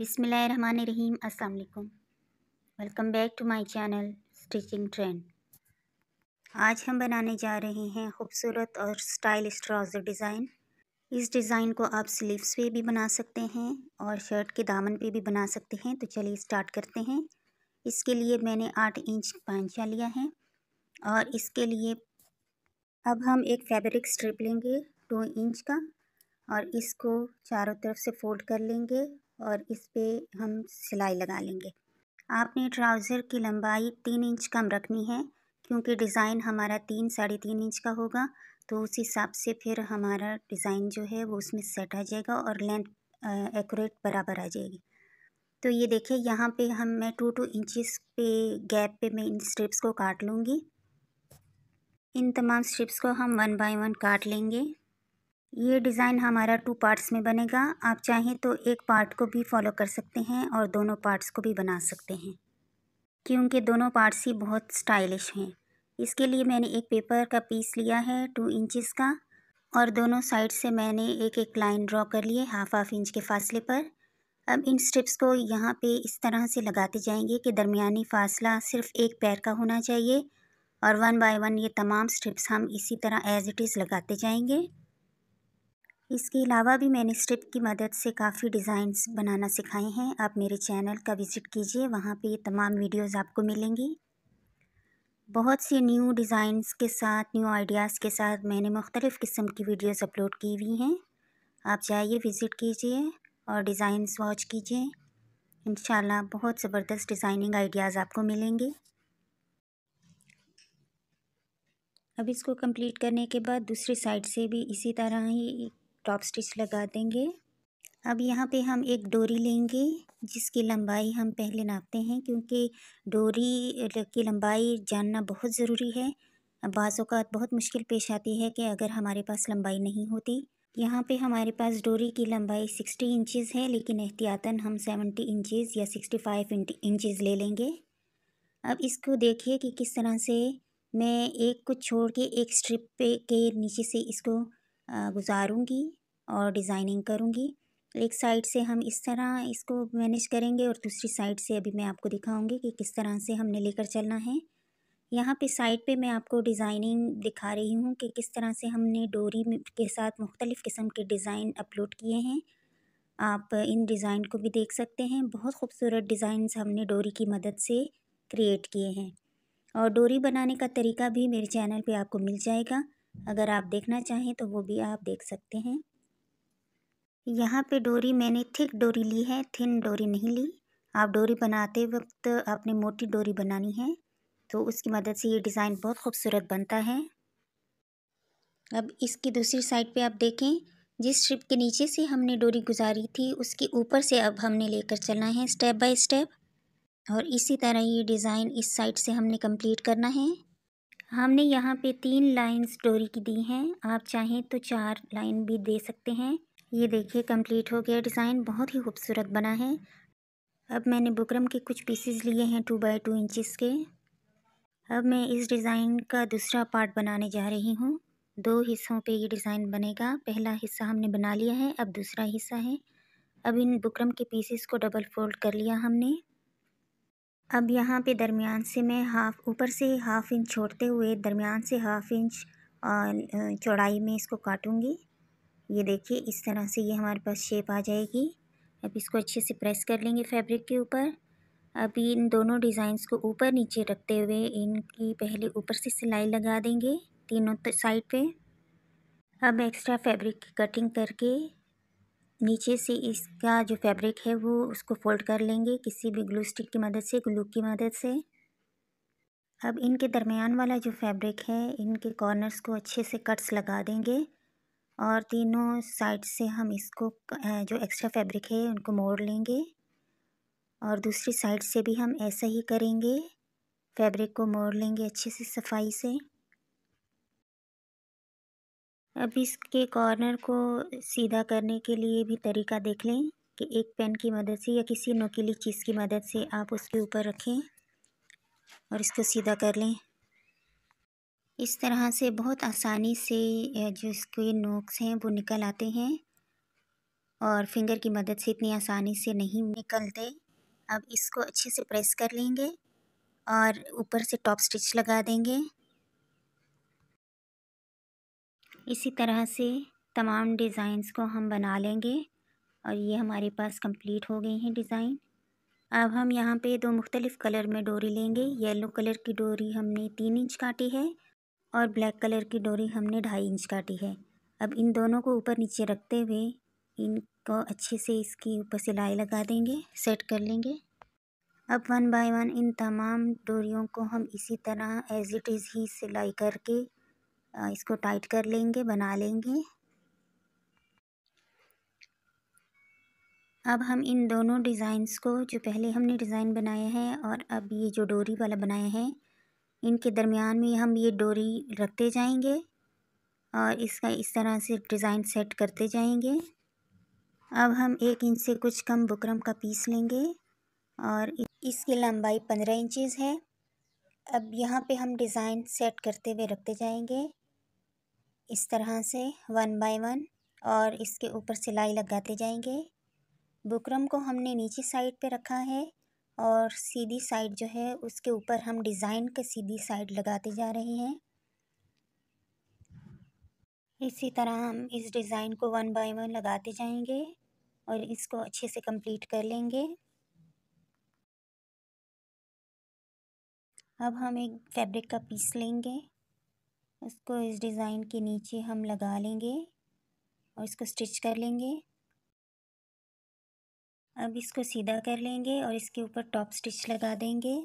रहीम अलकुम welcome back to my channel stitching trend आज हम बनाने जा रहे हैं खूबसूरत और स्टाइलिश ट्राउज़र डिज़ाइन इस डिज़ाइन को आप स्लीव्स पे भी बना सकते हैं और शर्ट के दामन पे भी बना सकते हैं तो चलिए स्टार्ट करते हैं इसके लिए मैंने आठ इंच पांचा लिया है और इसके लिए अब हम एक फैब्रिक स्ट्रिप लेंगे टू इंच का और इसको चारों तरफ से फोल्ड कर लेंगे और इस पर हम सिलाई लगा लेंगे आपने ट्राउज़र की लंबाई तीन इंच कम रखनी है क्योंकि डिज़ाइन हमारा तीन साढ़े तीन इंच का होगा तो उस हिसाब से फिर हमारा डिज़ाइन जो है वो उसमें सेट आ जाएगा और लेंथ एक्यूरेट बराबर आ जाएगी तो ये देखिए यहाँ पे हम मैं टू टू इंचेस पे गैप पे मैं इन स्ट्रिप्स को काट लूँगी इन तमाम स्ट्रिप्स को हम वन बाय वन काट लेंगे ये डिज़ाइन हमारा टू पार्ट्स में बनेगा आप चाहें तो एक पार्ट को भी फॉलो कर सकते हैं और दोनों पार्ट्स को भी बना सकते हैं क्योंकि दोनों पार्ट्स ही बहुत स्टाइलिश हैं इसके लिए मैंने एक पेपर का पीस लिया है टू इंचज़ का और दोनों साइड से मैंने एक एक लाइन ड्रॉ कर लिए हाफ हाफ इंच के फासले पर अब इन स्ट्रिप्स को यहाँ पे इस तरह से लगाते जाएंगे कि दरमियानी फासला सिर्फ एक पैर का होना चाहिए और वन बाय वन ये तमाम स्ट्रिप्स हम इसी तरह एज़ इट इज़ लगाते जाएंगे इसके अलावा भी मैंने स्ट्रिप की मदद से काफ़ी डिज़ाइंस बनाना सिखाए हैं आप मेरे चैनल का विज़िट कीजिए वहाँ पे ये तमाम वीडियोस आपको मिलेंगी बहुत सी न्यू डिज़ाइंस के साथ न्यू आइडियाज़ के साथ मैंने मुख्तलिफ़ किस्म की वीडियोस अपलोड की हुई हैं आप जाइए विज़िट कीजिए और डिज़ाइंस वॉच कीजिए इन बहुत ज़बरदस्त डिज़ाइनिंग आइडियाज़ आपको मिलेंगे अब इसको कंप्लीट करने के बाद दूसरी साइड से भी इसी तरह ही टॉप स्टिच लगा देंगे अब यहाँ पे हम एक डोरी लेंगे जिसकी लंबाई हम पहले नापते हैं क्योंकि डोरी की लंबाई जानना बहुत ज़रूरी है बाज़ अवत बहुत मुश्किल पेश आती है कि अगर हमारे पास लंबाई नहीं होती यहाँ पे हमारे पास डोरी की लंबाई सिक्सटी इंचेस है लेकिन एहतियातन हम सेवेंटी इंचेस या सिक्सटी फाइव इंचेस ले लेंगे अब इसको देखिए कि किस तरह से मैं एक को छोड़ के एक स्ट्रिप पे के नीचे से इसको गुज़ारूँगी और डिज़ाइनिंग करूँगी एक साइड से हम इस तरह इसको मैनेज करेंगे और दूसरी साइड से अभी मैं आपको दिखाऊंगी कि किस तरह से हमने लेकर चलना है यहाँ पे साइड पे मैं आपको डिज़ाइनिंग दिखा रही हूँ कि किस तरह से हमने डोरी के साथ मुख्तलिफ़ किस्म के डिज़ाइन अपलोड किए हैं आप इन डिज़ाइन को भी देख सकते हैं बहुत खूबसूरत डिज़ाइन हमने डोरी की मदद से क्रिएट किए हैं और डोरी बनाने का तरीका भी मेरे चैनल पे आपको मिल जाएगा अगर आप देखना चाहें तो वो भी आप देख सकते हैं यहाँ पे डोरी मैंने थिक डोरी ली है थिन डोरी नहीं ली आप डोरी बनाते वक्त आपने मोटी डोरी बनानी है तो उसकी मदद से ये डिज़ाइन बहुत खूबसूरत बनता है अब इसकी दूसरी साइड पे आप देखें जिस स्ट्रिप के नीचे से हमने डोरी गुजारी थी उसके ऊपर से अब हमने लेकर चलना है स्टेप बाय स्टेप और इसी तरह ये डिज़ाइन इस साइड से हमने कंप्लीट करना है हमने यहाँ पे तीन लाइंस डोरी की दी हैं आप चाहें तो चार लाइन भी दे सकते हैं ये देखिए कंप्लीट हो गया डिज़ाइन बहुत ही खूबसूरत बना है अब मैंने बुकरम के कुछ पीसेस लिए हैं टू बाई टू इंचज़ के अब मैं इस डिज़ाइन का दूसरा पार्ट बनाने जा रही हूँ दो हिस्सों पे ये डिज़ाइन बनेगा पहला हिस्सा हमने बना लिया है अब दूसरा हिस्सा है अब इन बुकरम के पीसेस को डबल फोल्ड कर लिया हमने अब यहाँ पे दरमियान से मैं हाफ ऊपर से हाफ इंच छोड़ते हुए दरमियान से हाफ इंच चौड़ाई में इसको काटूँगी ये देखिए इस तरह से ये हमारे पास शेप आ जाएगी अब इसको अच्छे से प्रेस कर लेंगे फैब्रिक के ऊपर अब इन दोनों डिज़ाइंस को ऊपर नीचे रखते हुए इनकी पहले ऊपर से सिलाई लगा देंगे तीनों साइड पे अब एक्स्ट्रा फैब्रिक की कटिंग करके नीचे से इसका जो फैब्रिक है वो उसको फोल्ड कर लेंगे किसी भी ग्लू स्टिक की मदद से ग्लू की मदद से अब इनके दरमियान वाला जो फैब्रिक है इनके कॉर्नर्स को अच्छे से कट्स लगा देंगे और तीनों साइड से हम इसको जो एक्स्ट्रा फैब्रिक है उनको मोड़ लेंगे और दूसरी साइड से भी हम ऐसा ही करेंगे फैब्रिक को मोड़ लेंगे अच्छे से सफाई से अब इसके कॉर्नर को सीधा करने के लिए भी तरीका देख लें कि एक पेन की मदद से या किसी नोकीली चीज़ की मदद से आप उसके ऊपर रखें और इसको सीधा कर लें इस तरह से बहुत आसानी से जो इसके नोक्स हैं वो निकल आते हैं और फिंगर की मदद से इतनी आसानी से नहीं निकलते अब इसको अच्छे से प्रेस कर लेंगे और ऊपर से टॉप स्टिच लगा देंगे इसी तरह से तमाम डिज़ाइंस को हम बना लेंगे और ये हमारे पास कंप्लीट हो गई हैं डिज़ाइन अब हम यहाँ पे दो मुख्तलिफ़ कलर में डोरी लेंगे येलो कलर की डोरी हमने तीन इंच काटी है और ब्लैक कलर की डोरी हमने ढाई इंच काटी है अब इन दोनों को ऊपर नीचे रखते हुए इनको अच्छे से इसकी ऊपर सिलाई लगा देंगे सेट कर लेंगे अब वन बाय वन इन तमाम डोरियों को हम इसी तरह एज इट इज़ ही सिलाई करके इसको टाइट कर लेंगे बना लेंगे अब हम इन दोनों डिज़ाइंस को जो पहले हमने डिज़ाइन बनाया है और अब ये जो डोरी वाला बनाया है इनके दरमियान में हम ये डोरी रखते जाएंगे और इसका इस तरह से डिज़ाइन सेट करते जाएंगे अब हम एक इंच से कुछ कम बुकरम का पीस लेंगे और इसकी लंबाई पंद्रह इंचज़ है अब यहाँ पे हम डिज़ाइन सेट करते हुए रखते जाएंगे इस तरह से वन बाय वन और इसके ऊपर सिलाई लगाते जाएंगे बुकरम को हमने नीचे साइड पे रखा है और सीधी साइड जो है उसके ऊपर हम डिज़ाइन के सीधी साइड लगाते जा रहे हैं इसी तरह हम इस डिज़ाइन को वन बाय वन लगाते जाएंगे और इसको अच्छे से कंप्लीट कर लेंगे अब हम एक फैब्रिक का पीस लेंगे उसको इस डिज़ाइन के नीचे हम लगा लेंगे और इसको स्टिच कर लेंगे अब इसको सीधा कर लेंगे और इसके ऊपर टॉप स्टिच लगा देंगे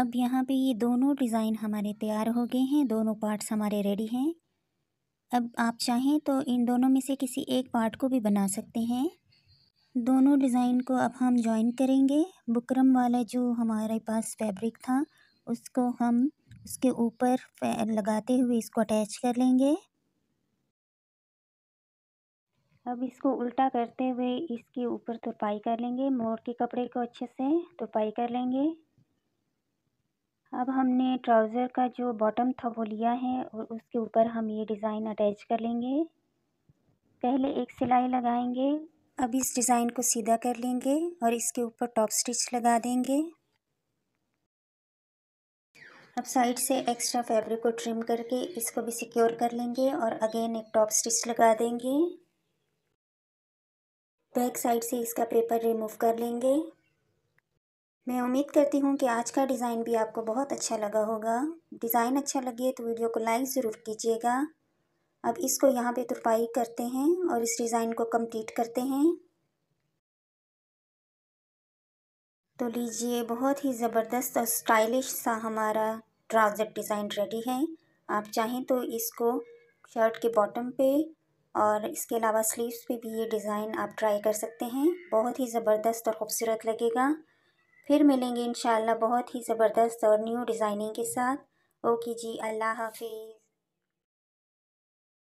अब यहाँ पे ये दोनों डिज़ाइन हमारे तैयार हो गए हैं दोनों पार्ट्स हमारे रेडी हैं अब आप चाहें तो इन दोनों में से किसी एक पार्ट को भी बना सकते हैं दोनों डिज़ाइन को अब हम जॉइन करेंगे बुकरम वाला जो हमारे पास फैब्रिक था उसको हम उसके ऊपर फैन लगाते हुए इसको अटैच कर लेंगे अब इसको उल्टा करते हुए इसके ऊपर तुरपाई कर लेंगे मोर के कपड़े को अच्छे से तुरपाई कर लेंगे अब हमने ट्राउज़र का जो बॉटम था वो लिया है और उसके ऊपर हम ये डिज़ाइन अटैच कर लेंगे पहले एक सिलाई लगाएंगे अब इस डिज़ाइन को सीधा कर लेंगे और इसके ऊपर टॉप स्टिच लगा देंगे अब साइड से एक्स्ट्रा फैब्रिक को ट्रिम करके इसको भी सिक्योर कर लेंगे और अगेन एक टॉप स्टिच लगा देंगे बैक साइड से इसका पेपर रिमूव कर लेंगे मैं उम्मीद करती हूँ कि आज का डिज़ाइन भी आपको बहुत अच्छा लगा होगा डिज़ाइन अच्छा लगे तो वीडियो को लाइक ज़रूर कीजिएगा अब इसको यहाँ पे तुरपाई करते हैं और इस डिज़ाइन को कंप्लीट करते हैं तो लीजिए बहुत ही ज़बरदस्त और स्टाइलिश सा हमारा ट्राउज़र डिज़ाइन रेडी है आप चाहें तो इसको शर्ट के बॉटम पे और इसके अलावा स्लीव्स पे भी ये डिज़ाइन आप ट्राई कर सकते हैं बहुत ही ज़बरदस्त और ख़ूबसूरत लगेगा फिर मिलेंगे इन बहुत ही ज़बरदस्त और न्यू डिज़ाइनिंग के साथ ओके जी अल्लाह हाफिज़